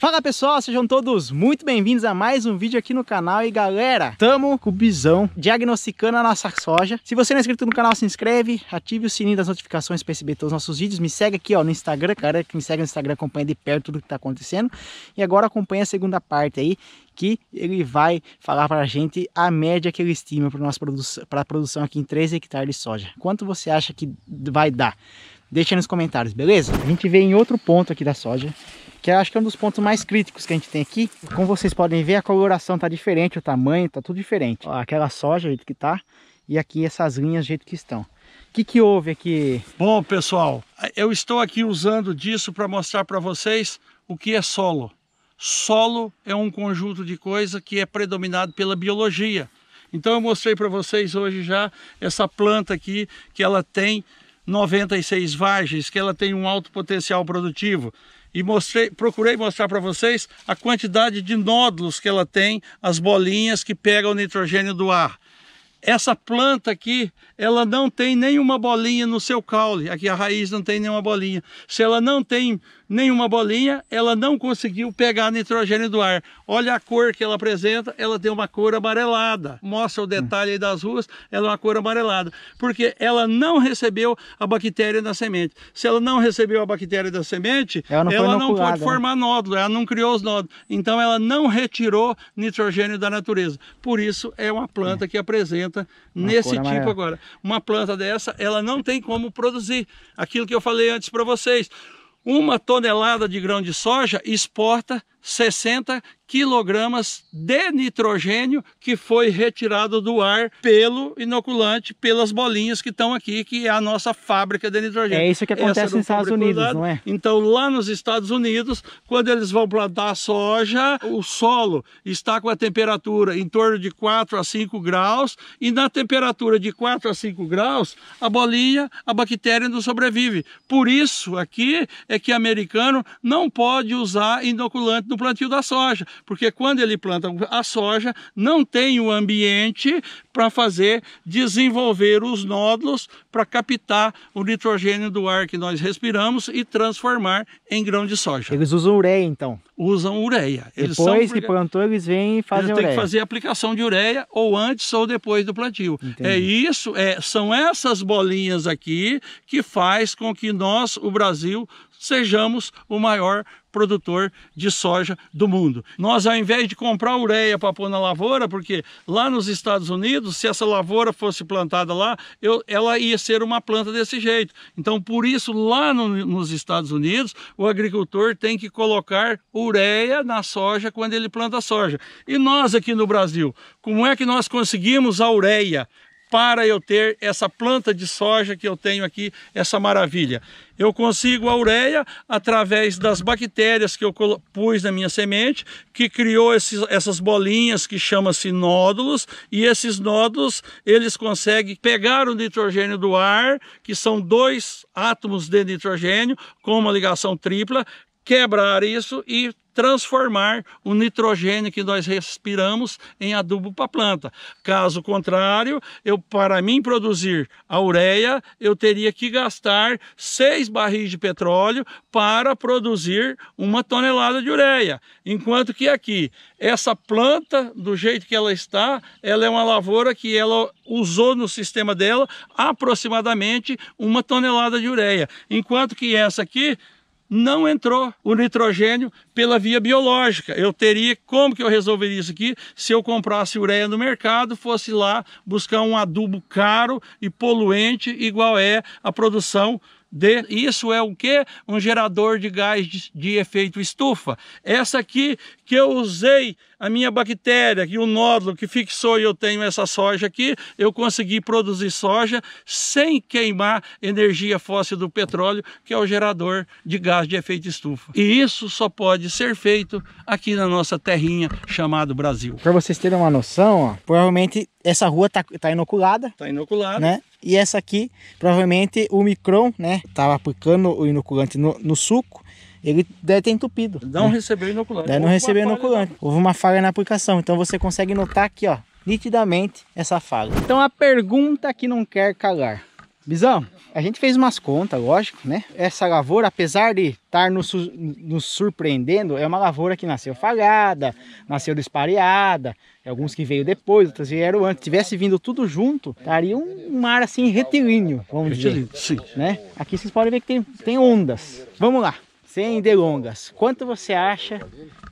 Fala pessoal, sejam todos muito bem-vindos a mais um vídeo aqui no canal E galera, tamo com o Bisão diagnosticando a nossa soja Se você não é inscrito no canal, se inscreve, ative o sininho das notificações para receber todos os nossos vídeos Me segue aqui ó no Instagram, cara que me segue no Instagram acompanha de perto tudo que tá acontecendo E agora acompanha a segunda parte aí que ele vai falar para a gente a média que ele estima para produ a produção aqui em 3 hectares de soja. Quanto você acha que vai dar? Deixa nos comentários, beleza? A gente vem em outro ponto aqui da soja que acho que é um dos pontos mais críticos que a gente tem aqui. Como vocês podem ver, a coloração tá diferente, o tamanho tá tudo diferente. Ó, aquela soja, jeito que tá, e aqui essas linhas, jeito que estão. O que, que houve aqui? Bom, pessoal, eu estou aqui usando disso para mostrar para vocês o que é solo. Solo é um conjunto de coisa que é predominado pela biologia. Então eu mostrei para vocês hoje já essa planta aqui, que ela tem 96 vagens, que ela tem um alto potencial produtivo, e mostrei, procurei mostrar para vocês a quantidade de nódulos que ela tem, as bolinhas que pegam o nitrogênio do ar. Essa planta aqui, ela não tem nenhuma bolinha no seu caule, aqui a raiz não tem nenhuma bolinha. Se ela não tem nenhuma bolinha, ela não conseguiu pegar nitrogênio do ar. Olha a cor que ela apresenta, ela tem uma cor amarelada. Mostra o hum. detalhe das ruas, ela é uma cor amarelada, porque ela não recebeu a bactéria da semente. Se ela não recebeu a bactéria da semente, ela não, ela não né? formar nódulo, ela não criou os nódulos. Então ela não retirou nitrogênio da natureza. Por isso é uma planta é. que apresenta uma nesse tipo agora. Uma planta dessa, ela não tem como produzir aquilo que eu falei antes para vocês uma tonelada de grão de soja exporta 60 quilogramas de nitrogênio que foi retirado do ar pelo inoculante, pelas bolinhas que estão aqui, que é a nossa fábrica de nitrogênio. É isso que acontece nos Estados Unidos, não é? Então, lá nos Estados Unidos, quando eles vão plantar soja, o solo está com a temperatura em torno de 4 a 5 graus, e na temperatura de 4 a 5 graus, a bolinha, a bactéria não sobrevive. Por isso, aqui é que americano não pode usar inoculante do plantio da soja, porque quando ele planta a soja, não tem o ambiente para fazer desenvolver os nódulos para captar o nitrogênio do ar que nós respiramos e transformar em grão de soja. Eles usam ureia então? usam ureia. Eles depois são... que plantou, eles vêm e fazem eles ureia. Tem que fazer aplicação de ureia ou antes ou depois do plantio. É Entendi. É isso, é, são essas bolinhas aqui que faz com que nós, o Brasil, sejamos o maior produtor de soja do mundo. Nós, ao invés de comprar ureia para pôr na lavoura, porque lá nos Estados Unidos, se essa lavoura fosse plantada lá, eu, ela ia ser uma planta desse jeito. Então, por isso, lá no, nos Estados Unidos, o agricultor tem que colocar ureia na soja quando ele planta soja. E nós aqui no Brasil, como é que nós conseguimos a ureia para eu ter essa planta de soja que eu tenho aqui, essa maravilha? Eu consigo a ureia através das bactérias que eu pus na minha semente, que criou esses, essas bolinhas que chama-se nódulos, e esses nódulos, eles conseguem pegar o nitrogênio do ar, que são dois átomos de nitrogênio, com uma ligação tripla, quebrar isso e transformar o nitrogênio que nós respiramos em adubo para a planta. Caso contrário, eu para mim produzir a ureia, eu teria que gastar seis barris de petróleo para produzir uma tonelada de ureia. Enquanto que aqui, essa planta, do jeito que ela está, ela é uma lavoura que ela usou no sistema dela aproximadamente uma tonelada de ureia. Enquanto que essa aqui, não entrou o nitrogênio pela via biológica. Eu teria, como que eu resolveria isso aqui se eu comprasse ureia no mercado, fosse lá buscar um adubo caro e poluente, igual é a produção de, isso é o que? Um gerador de gás de, de, efeito estufa. Essa aqui que eu usei a minha bactéria e o nódulo que fixou e eu tenho essa soja aqui, eu consegui produzir soja sem queimar energia fóssil do petróleo, que é o gerador de gás de efeito estufa. E isso só pode ser feito aqui na nossa terrinha chamado Brasil. Para vocês terem uma noção, ó, provavelmente essa rua está tá inoculada. Está inoculada. Né? E essa aqui, provavelmente o micron, né? Tava aplicando o inoculante no, no suco. Ele deve ter entupido. Não né? recebeu inoculante. Deve não recebeu inoculante. Houve uma falha na aplicação. Então você consegue notar aqui, ó, nitidamente essa falha. Então a pergunta que não quer calar. Bizão, a gente fez umas contas, lógico, né? Essa lavoura, apesar de estar tá nos, nos, surpreendendo, é uma lavoura que nasceu falhada, nasceu despareada, alguns que veio depois, outros vieram antes. Se tivesse vindo tudo junto, estaria um mar assim retilíneo, vamos dizer. Sim. Né? Aqui vocês podem ver que tem, tem ondas. Vamos lá, sem delongas. Quanto você acha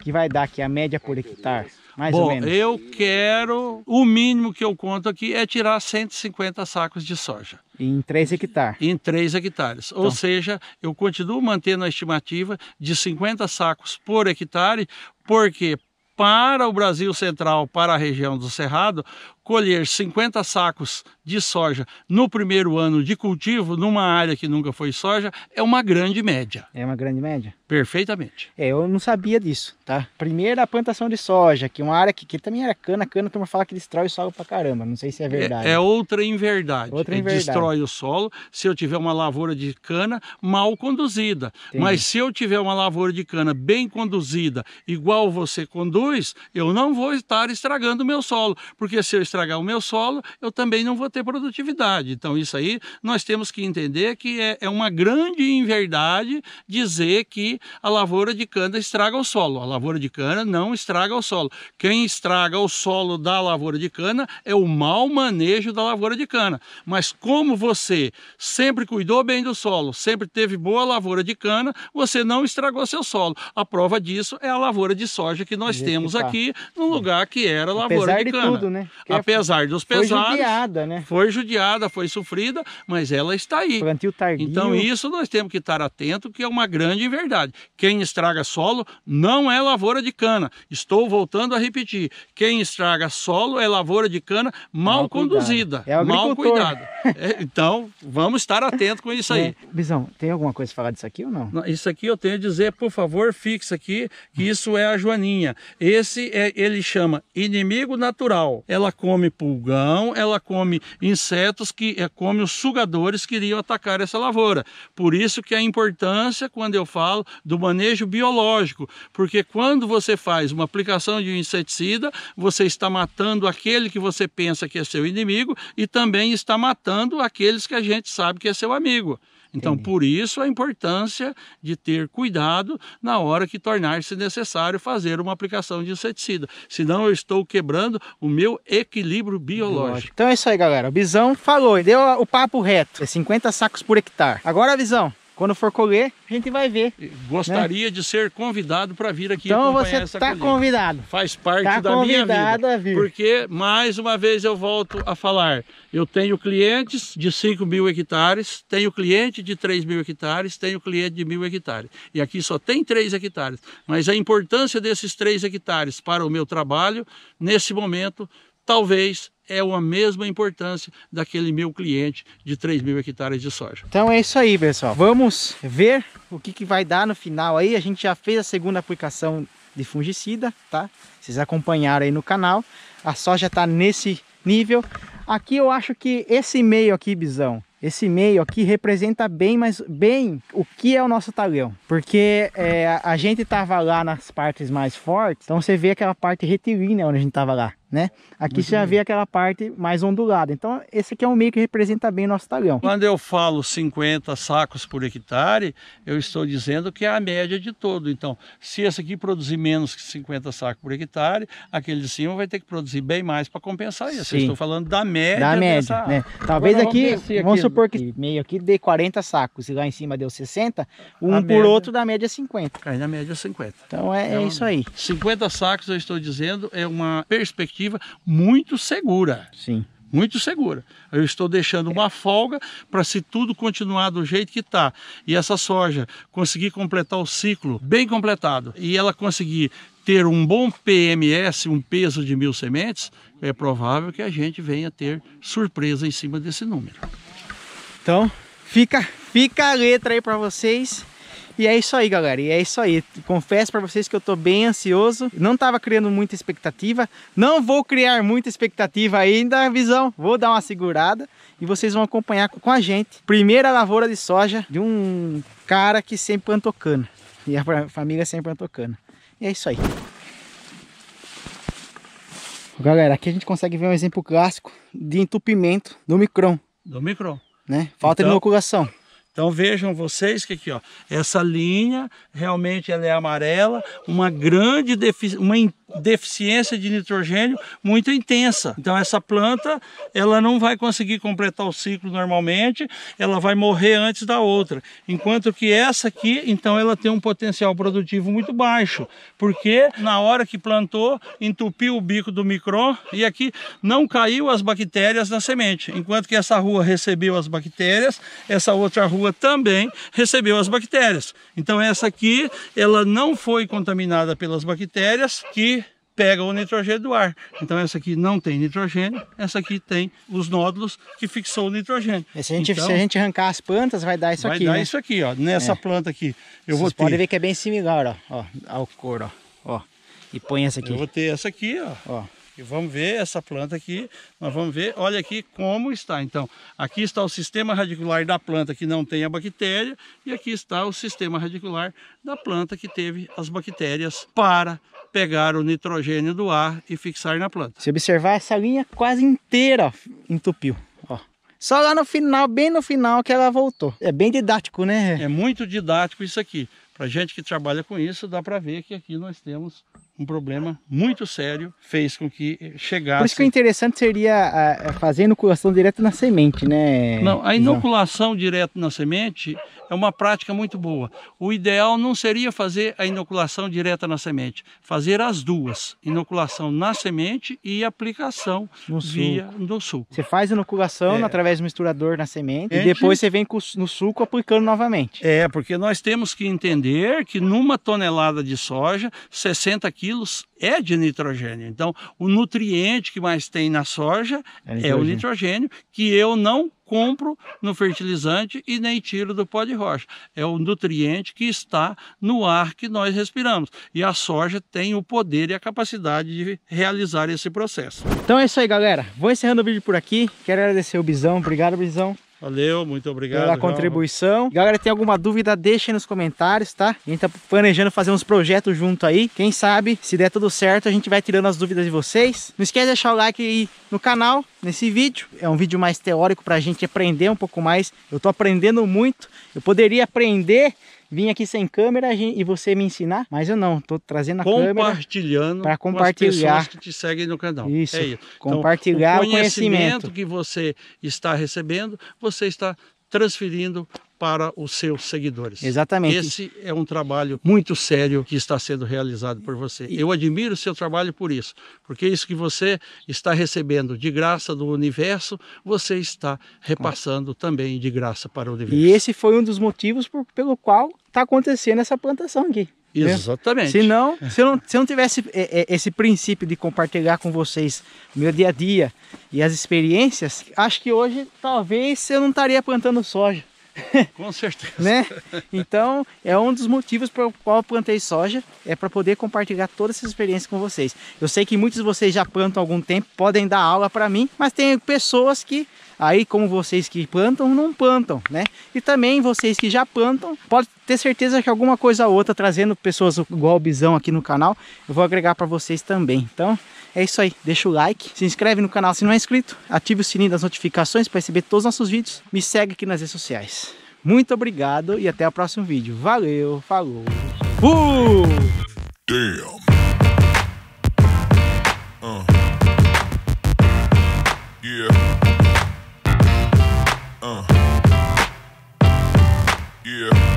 que vai dar aqui a média por hectare? Mais Bom, ou menos. eu quero, o mínimo que eu conto aqui é tirar 150 sacos de soja. Em 3 hectares. Em 3 hectares. Então. Ou seja, eu continuo mantendo a estimativa de 50 sacos por hectare, por quê? para o Brasil Central, para a região do Cerrado, colher 50 sacos de soja no primeiro ano de cultivo, numa área que nunca foi soja, é uma grande média. É uma grande média? Perfeitamente. É, eu não sabia disso, tá? Primeiro a plantação de soja, que é uma área que, que também era cana, cana, turma fala que destrói o solo pra caramba, não sei se é, é verdade. É, é outra inverdade. Outra inverdade. É, destrói o solo se eu tiver uma lavoura de cana mal conduzida. Mas se eu tiver uma lavoura de cana bem conduzida, igual você conduz, eu não vou estar estragando o meu solo, porque se eu estragar estragar o meu solo, eu também não vou ter produtividade. Então, isso aí nós temos que entender que é, é uma grande inverdade dizer que a lavoura de cana estraga o solo. A lavoura de cana não estraga o solo. Quem estraga o solo da lavoura de cana é o mau manejo da lavoura de cana. Mas como você sempre cuidou bem do solo, sempre teve boa lavoura de cana, você não estragou seu solo. A prova disso é a lavoura de soja que nós temos aqui, no lugar que era lavoura Apesar de, de cana. Tudo, né? apesar dos pesares. Foi judiada, né? Foi judiada, foi sofrida, mas ela está aí. Plantio tardio. Então isso nós temos que estar atento, que é uma grande verdade. Quem estraga solo não é lavoura de cana. Estou voltando a repetir. Quem estraga solo é lavoura de cana mal, mal conduzida, é mal cuidada. É, então vamos estar atento com isso aí. É. Bisão, tem alguma coisa a falar disso aqui ou não? Isso aqui eu tenho a dizer, por favor, fixa aqui que isso é a joaninha. Esse é, ele chama inimigo natural. Ela come pulgão, ela come insetos que é, come os sugadores que iriam atacar essa lavoura. Por isso que a importância, quando eu falo, do manejo biológico, porque quando você faz uma aplicação de um inseticida, você está matando aquele que você pensa que é seu inimigo e também está matando aqueles que a gente sabe que é seu amigo. Então, Entendi. por isso a importância de ter cuidado na hora que tornar-se necessário fazer uma aplicação de inseticida. Senão, eu estou quebrando o meu equilíbrio biológico. Então é isso aí, galera. O Bisão falou e deu o papo reto. É 50 sacos por hectare. Agora, Visão, quando for colher, a gente vai ver. Gostaria né? de ser convidado para vir aqui então acompanhar essa Então você está convidado. Faz parte tá da minha vida. A Porque, mais uma vez, eu volto a falar. Eu tenho clientes de 5 mil hectares, tenho cliente de 3 mil hectares, tenho cliente de mil hectares. E aqui só tem 3 hectares. Mas a importância desses 3 hectares para o meu trabalho, nesse momento, talvez é a mesma importância daquele meu cliente de 3 mil hectares de soja. Então é isso aí, pessoal. Vamos ver o que, que vai dar no final aí. A gente já fez a segunda aplicação de fungicida, tá? Vocês acompanharam aí no canal. A soja está nesse nível. Aqui eu acho que esse meio aqui, Bizão, esse meio aqui representa bem, mas bem o que é o nosso talhão. Porque é, a gente tava lá nas partes mais fortes, então você vê aquela parte retilínea onde a gente tava lá né? Aqui Muito você já vê aquela parte mais ondulada. Então, esse aqui é um meio que representa bem o nosso talhão. Quando eu falo 50 sacos por hectare, eu estou dizendo que é a média de todo. Então, se esse aqui produzir menos que 50 sacos por hectare, aquele de cima vai ter que produzir bem mais para compensar isso. Sim. Eu estou falando da média. Da média, dessa... né? Talvez aqui, vamos, aqui, vamos supor que meio aqui dê 40 sacos e lá em cima deu 60, um a por média... outro da média 50. Cai na média 50. Então, é, é então, isso aí. 50 sacos, eu estou dizendo, é uma perspectiva muito segura. Sim. Muito segura. Eu estou deixando uma folga para se tudo continuar do jeito que está e essa soja conseguir completar o ciclo bem completado e ela conseguir ter um bom PMS, um peso de mil sementes, é provável que a gente venha ter surpresa em cima desse número. Então, fica, fica a letra aí para vocês. E é isso aí, galera. E é isso aí. Confesso para vocês que eu tô bem ansioso. Não tava criando muita expectativa. Não vou criar muita expectativa ainda, visão. Vou dar uma segurada e vocês vão acompanhar com a gente. Primeira lavoura de soja de um cara que sempre plantou cana. E a família sempre plantou cana. E é isso aí. Galera, aqui a gente consegue ver um exemplo clássico de entupimento do micron. Do micron. Né? Falta então... de inoculação. Então vejam vocês que aqui, ó, essa linha realmente ela é amarela, uma grande defici uma deficiência de nitrogênio muito intensa. Então essa planta, ela não vai conseguir completar o ciclo normalmente, ela vai morrer antes da outra. Enquanto que essa aqui, então ela tem um potencial produtivo muito baixo, porque na hora que plantou, entupiu o bico do micron e aqui não caiu as bactérias na semente. Enquanto que essa rua recebeu as bactérias, essa outra rua água também recebeu as bactérias. Então essa aqui, ela não foi contaminada pelas bactérias que pega o nitrogênio do ar. Então essa aqui não tem nitrogênio, essa aqui tem os nódulos que fixou o nitrogênio. E se, a gente, então, se a então, gente arrancar as plantas, vai dar isso vai aqui, Vai dar né? isso aqui, ó. Nessa é. planta aqui, eu Vocês vou ter... podem ver que é bem similar, ó, ó ao cor ó. ó. E põe essa aqui. Eu vou ter essa aqui, ó. ó. E vamos ver essa planta aqui, nós vamos ver, olha aqui como está. Então, aqui está o sistema radicular da planta que não tem a bactéria e aqui está o sistema radicular da planta que teve as bactérias para pegar o nitrogênio do ar e fixar na planta. Se observar, essa linha quase inteira entupiu. Só lá no final, bem no final, que ela voltou. É bem didático, né? É muito didático isso aqui. Para gente que trabalha com isso, dá para ver que aqui nós temos um problema muito sério, fez com que eh, chegasse... Por isso que o interessante seria a, ah, a é fazer inoculação direta na semente, né? Não, a inoculação direta na semente é uma prática muito boa. O ideal não seria fazer a inoculação direta na semente, fazer as duas, inoculação na semente e aplicação no via suco. no suco. Você faz a inoculação é. através do misturador na semente e depois você vem no suco aplicando novamente. É, porque nós temos que entender que numa tonelada de soja, 60 quilos quilos é de nitrogênio. Então, o nutriente que mais tem na soja é, é o nitrogênio, que eu não compro no fertilizante e nem tiro do pó de rocha. É o nutriente que está no ar que nós respiramos. E a soja tem o poder e a capacidade de realizar esse processo. Então é isso aí, galera. Vou encerrando o vídeo por aqui. Quero agradecer o Bisão. Obrigado, Bisão. Valeu, muito obrigado. Pela contribuição. João. Galera, tem alguma dúvida, deixa aí nos comentários, tá? A gente tá planejando fazer uns projetos junto aí. Quem sabe, se der tudo certo, a gente vai tirando as dúvidas de vocês. Não esquece de deixar o like aí no canal, nesse vídeo. É um vídeo mais teórico pra gente aprender um pouco mais. Eu tô aprendendo muito. Eu poderia aprender vim aqui sem câmera e você me ensinar, mas eu não, tô trazendo a câmera compartilhando para compartilhar com as pessoas que te seguem no canal. Isso. É isso. Então, compartilhar então, o conhecimento, conhecimento que você está recebendo, você está transferindo para os seus seguidores. Exatamente. Esse é um trabalho muito sério que está sendo realizado por você. Eu admiro o seu trabalho por isso, porque isso que você está recebendo de graça do universo, você está repassando também de graça para o universo. E esse foi um dos motivos por, pelo qual está acontecendo essa plantação aqui. Né? Exatamente. Se não, se eu não, se eu não tivesse é, é, esse princípio de compartilhar com vocês meu dia a dia e as experiências, acho que hoje talvez eu não estaria plantando soja. Com certeza. né? Então, é um dos motivos pelo qual eu plantei soja, é para poder compartilhar toda essa experiência com vocês. Eu sei que muitos de vocês já plantam há algum tempo, podem dar aula para mim, mas tem pessoas que Aí como vocês que plantam, não plantam, né? E também vocês que já plantam, pode ter certeza que alguma coisa ou outra, trazendo pessoas igual o Bisão aqui no canal, eu vou agregar para vocês também. Então é isso aí, deixa o like, se inscreve no canal se não é inscrito, ative o sininho das notificações para receber todos os nossos vídeos, me segue aqui nas redes sociais. Muito obrigado e até o próximo vídeo. Valeu, falou, Damn. Yeah.